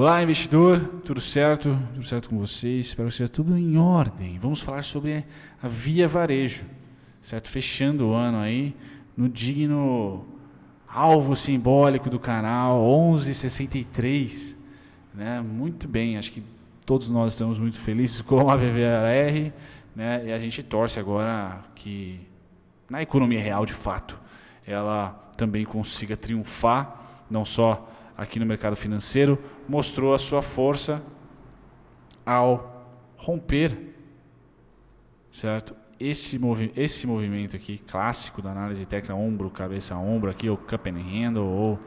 Olá, investidor, tudo certo? Tudo certo com vocês? Espero que seja tudo em ordem. Vamos falar sobre a Via Varejo, certo? Fechando o ano aí no digno alvo simbólico do canal 1163, né? Muito bem, acho que todos nós estamos muito felizes com a VVR, né? E a gente torce agora que na economia real, de fato, ela também consiga triunfar, não só aqui no mercado financeiro, mostrou a sua força ao romper, certo? Esse, movi esse movimento aqui clássico da análise técnica ombro, cabeça ombro aqui, ou cup and handle, ou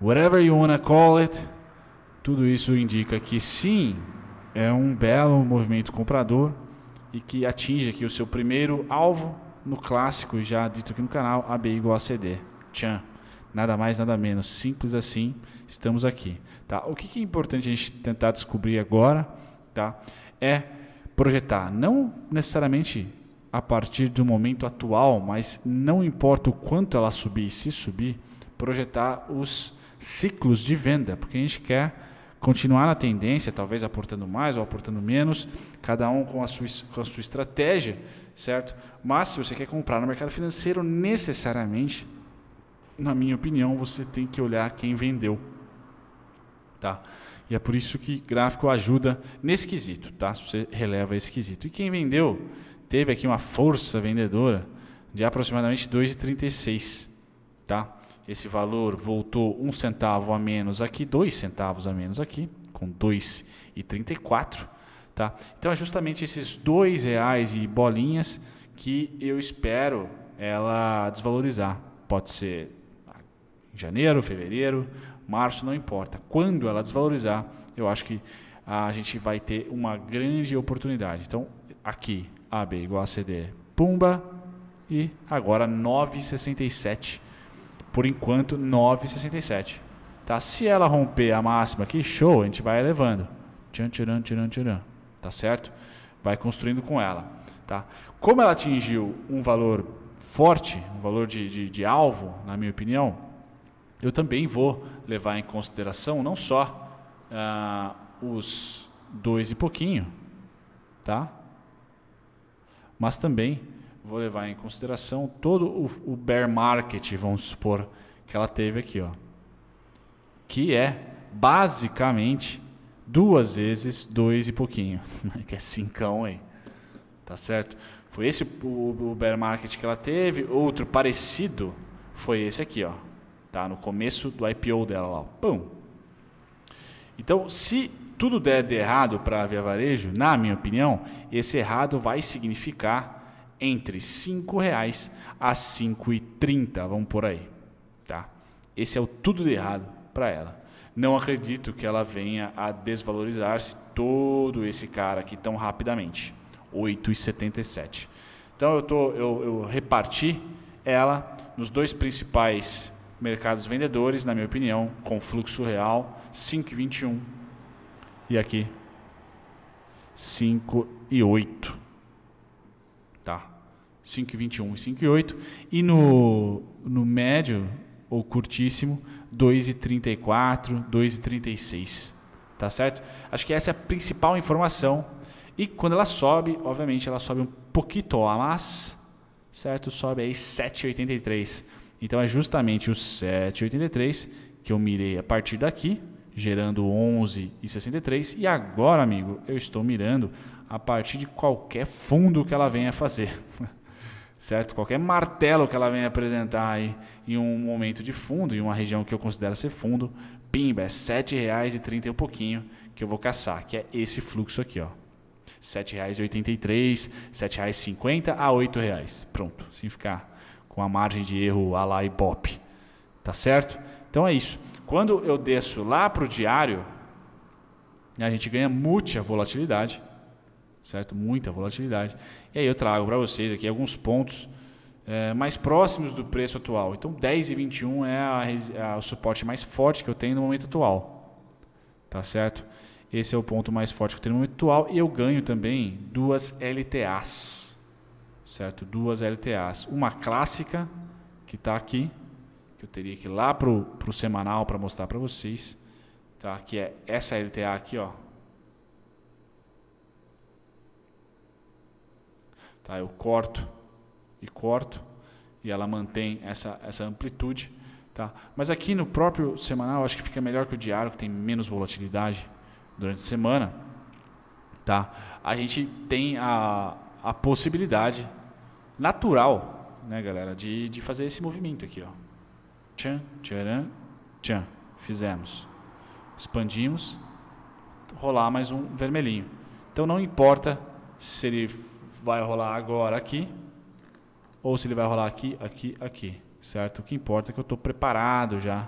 whatever you wanna call it, tudo isso indica que sim, é um belo movimento comprador e que atinge aqui o seu primeiro alvo no clássico, já dito aqui no canal, AB igual a CD. Tchan. Nada mais, nada menos. Simples assim, estamos aqui. Tá? O que, que é importante a gente tentar descobrir agora tá? é projetar, não necessariamente a partir do momento atual, mas não importa o quanto ela subir, se subir, projetar os ciclos de venda, porque a gente quer continuar na tendência, talvez aportando mais ou aportando menos, cada um com a sua, com a sua estratégia, certo? Mas se você quer comprar no mercado financeiro, necessariamente na minha opinião, você tem que olhar quem vendeu. Tá? E é por isso que gráfico ajuda nesse quesito, tá? Se você releva esse quesito. E quem vendeu teve aqui uma força vendedora de aproximadamente 2,36, tá? Esse valor voltou um centavo a menos aqui, dois centavos a menos aqui, com 2,34, tá? Então é justamente esses dois reais e bolinhas que eu espero ela desvalorizar. Pode ser janeiro, fevereiro, março, não importa. Quando ela desvalorizar, eu acho que a gente vai ter uma grande oportunidade. Então, aqui, AB igual a CD, pumba, e agora 9,67. Por enquanto, 9,67. Tá? Se ela romper a máxima aqui, show, a gente vai elevando. Tchan, tchan, tchan, tchan. Tá certo? Vai construindo com ela. Tá? Como ela atingiu um valor forte, um valor de, de, de alvo, na minha opinião, eu também vou levar em consideração não só ah, os dois e pouquinho, tá? Mas também vou levar em consideração todo o, o bear market, vamos supor, que ela teve aqui, ó, que é basicamente duas vezes dois e pouquinho, que é cincão aí, tá certo? Foi esse o, o bear market que ela teve, outro parecido foi esse aqui, ó tá? no começo do IPO dela lá. Pum. Então, se tudo der de errado para a Via Varejo, na minha opinião, esse errado vai significar entre R$ 5,00 a R$ 5,30, vamos por aí. Tá? Esse é o tudo de errado para ela. Não acredito que ela venha a desvalorizar-se todo esse cara aqui tão rapidamente. 8,77. Então eu, tô, eu, eu reparti ela nos dois principais mercados vendedores, na minha opinião, com fluxo real, 5,21. E aqui, 5,8. Tá? 5,21 e 5,8. E no, no médio ou curtíssimo, 2,34, 2,36. Tá certo? Acho que essa é a principal informação. E quando ela sobe, obviamente ela sobe um pouquinho a certo? Sobe aí 7,83. Então é justamente o 7,83 que eu mirei a partir daqui, gerando 11,63. E agora, amigo, eu estou mirando a partir de qualquer fundo que ela venha fazer. certo? Qualquer martelo que ela venha apresentar aí em um momento de fundo, em uma região que eu considero ser fundo, pimba, é R$ 7,30 e um pouquinho que eu vou caçar, que é esse fluxo aqui, ó. R$ 7,83, R$ 7,50 a R$ 8,00. Pronto, sem ficar com a margem de erro a lá pop, Tá certo? Então é isso. Quando eu desço lá para o diário, a gente ganha muita volatilidade, certo? Muita volatilidade. E aí eu trago para vocês aqui alguns pontos é, mais próximos do preço atual. Então 10 e 21 é a, a, é o suporte mais forte que eu tenho no momento atual, tá certo? Esse é o ponto mais forte que eu tenho no momento atual e eu ganho também duas LTAs certo? Duas LTAs. Uma clássica, que está aqui, que eu teria que ir lá para o semanal para mostrar para vocês, tá? que é essa LTA aqui, ó. Tá, eu corto e corto, e ela mantém essa, essa amplitude. Tá? Mas aqui no próprio semanal, acho que fica melhor que o diário, que tem menos volatilidade durante a semana. Tá? A gente tem a, a possibilidade natural, né, galera, de, de fazer esse movimento aqui, ó. Tchan, tcharam, tchan. Fizemos. Expandimos. Rolar mais um vermelhinho. Então não importa se ele vai rolar agora aqui ou se ele vai rolar aqui, aqui, aqui, certo? O que importa é que eu estou preparado já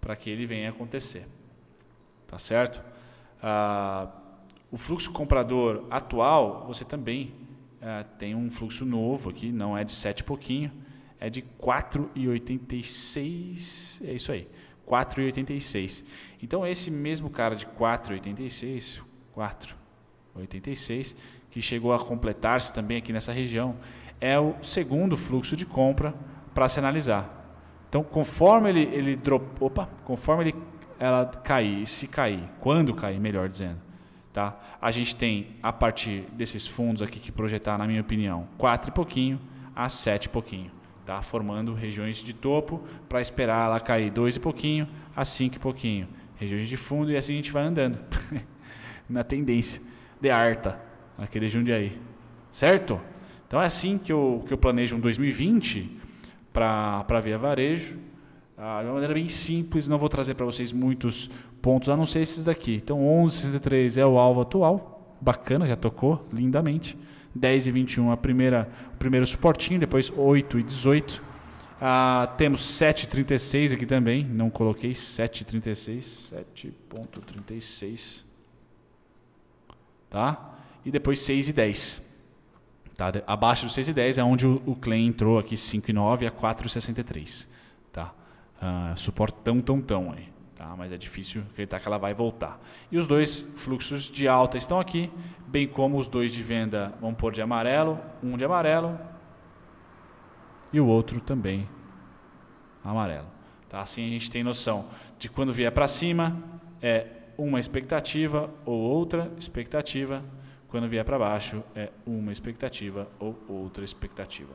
para que ele venha acontecer, tá certo? Ah, o fluxo comprador atual você também uh, tem um fluxo novo aqui, não é de 7 e pouquinho, é de 4,86, é isso aí, 4,86. Então esse mesmo cara de 4,86, 4,86, que chegou a completar-se também aqui nessa região, é o segundo fluxo de compra para se analisar. Então, conforme ele, ele drop, opa, conforme ele ela cair, se cair, quando cair, melhor dizendo, Tá? A gente tem, a partir desses fundos aqui que projetar, na minha opinião, 4 e pouquinho a 7 e pouquinho. Tá? Formando regiões de topo para esperar ela cair 2 e pouquinho a 5 e pouquinho. Regiões de fundo e assim a gente vai andando. na tendência de harta aquele Jundiaí. Certo? Então é assim que eu, que eu planejo um 2020 para a Via Varejo ah, de uma maneira bem simples, não vou trazer para vocês muitos pontos, a não ser esses daqui. Então, 11,63 é o alvo atual, bacana, já tocou lindamente. 10 e 21 a primeira, o primeiro suportinho, depois 8 e 18. Ah, temos 7,36 aqui também, não coloquei 7,36, 7,36, tá? E depois 6 e 10. Tá? Abaixo do 6 e 10 é onde o, o Clay entrou aqui, 5 e 9 a 4,63, tá? Ah, suporte tão, tão, tão aí. Tá? Mas é difícil acreditar que ela vai voltar. E os dois fluxos de alta estão aqui, bem como os dois de venda vão pôr de amarelo, um de amarelo e o outro também amarelo. Tá? Assim a gente tem noção de quando vier para cima é uma expectativa ou outra expectativa, quando vier para baixo é uma expectativa ou outra expectativa.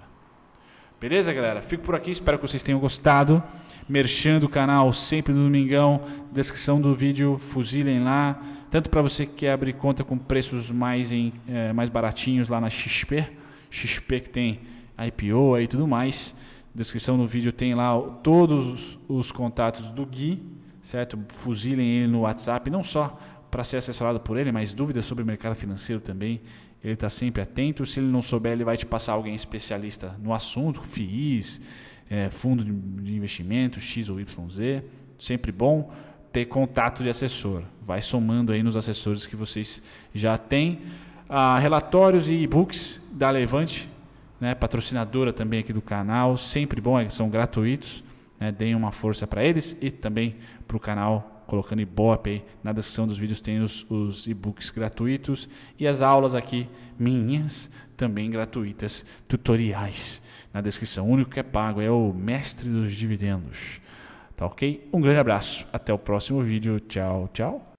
Beleza, galera? Fico por aqui, espero que vocês tenham gostado merchan do canal, sempre no domingão, descrição do vídeo, fuzilem lá. Tanto para você que quer abrir conta com preços mais, em, é, mais baratinhos lá na XP, XP que tem IPO e tudo mais. Descrição do vídeo tem lá todos os, os contatos do Gui, certo? Fuzilem ele no WhatsApp, não só para ser assessorado por ele, mas dúvidas sobre o mercado financeiro também. Ele está sempre atento. Se ele não souber, ele vai te passar alguém especialista no assunto, FIIs, é, fundo de, investimento, X ou YZ, sempre bom ter contato de assessor. Vai somando aí nos assessores que vocês já têm. Ah, relatórios e e-books da Levante, né, patrocinadora também aqui do canal, sempre bom, são gratuitos. Né, deem uma força para eles e também para o canal colocando Ibope aí. Na descrição dos vídeos tem os e-books gratuitos e as aulas aqui minhas também gratuitas, tutoriais na descrição. O único que é pago é o mestre dos dividendos. Tá ok? Um grande abraço, até o próximo vídeo. Tchau, tchau.